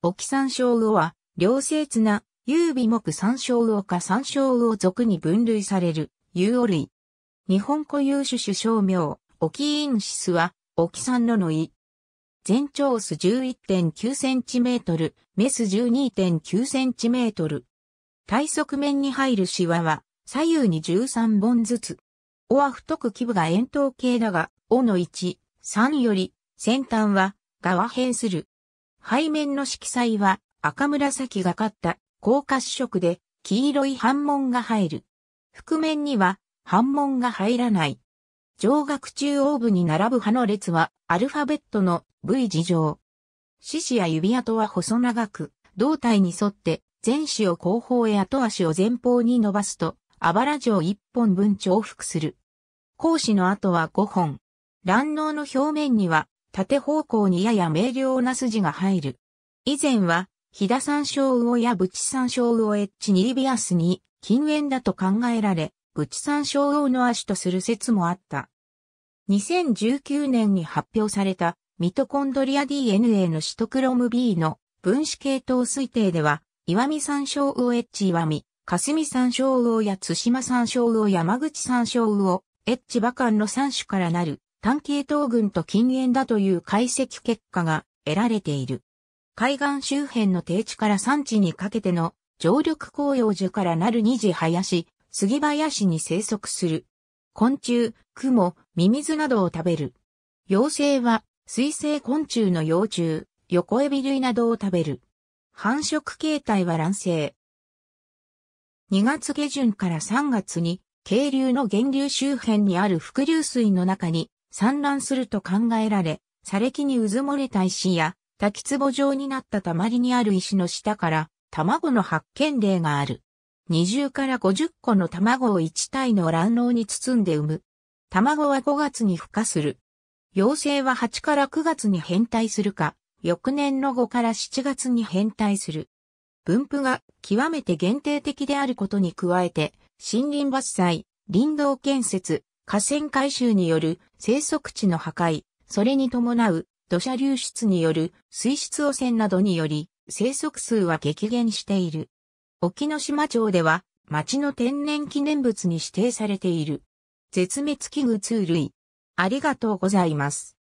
オ沖山椒魚は、両性綱、優美木山椒魚か山椒魚属に分類される、有オ類。日本固有種種小名、オキインシスは、オサ山ロの胃。全長す 11.9cm、メス 12.9cm。体側面に入るシワは、左右に13本ずつ。尾は太く基部が円筒形だが、尾の1、3より、先端は、側変する。背面の色彩は赤紫がかった高褐色で黄色い反紋が入る。覆面には反紋が入らない。上学中央部に並ぶ葉の列はアルファベットの V 字状。四肢や指跡は細長く、胴体に沿って前肢を後方へ後足を前方に伸ばすと、あばら状一本分重複する。講師の後は5本。卵脳の表面には縦方向にやや明瞭な筋が入る。以前は、飛田山椒魚やブチ山椒魚エッチニリビアスに近縁だと考えられ、ブチ山椒魚の足とする説もあった。2019年に発表されたミトコンドリア DNA のシトクロム B の分子系統推定では、岩見山椒魚エッチ岩見、霞山椒魚や津島山椒魚山口山椒魚、エッチ馬間の3種からなる単系統群と近縁だという解析結果が得られている。海岸周辺の低地から山地にかけての常緑紅葉樹からなる二次林、杉林に生息する。昆虫、蜘蛛、ミミズなどを食べる。幼生は水生昆虫の幼虫、横エビ類などを食べる。繁殖形態は卵生。2月下旬から3月に、渓流の源流周辺にある伏流水の中に散乱すると考えられ、砂礫にうずもれた石や滝壺状になったたまりにある石の下から卵の発見例がある。20から50個の卵を1体の卵黄に包んで産む。卵は5月に孵化する。幼生は8から9月に変態するか、翌年の5から7月に変態する。分布が極めて限定的であることに加えて、森林伐採、林道建設、河川改修による生息地の破壊、それに伴う土砂流出による水質汚染などにより生息数は激減している。沖ノ島町では町の天然記念物に指定されている。絶滅危惧2類。ありがとうございます。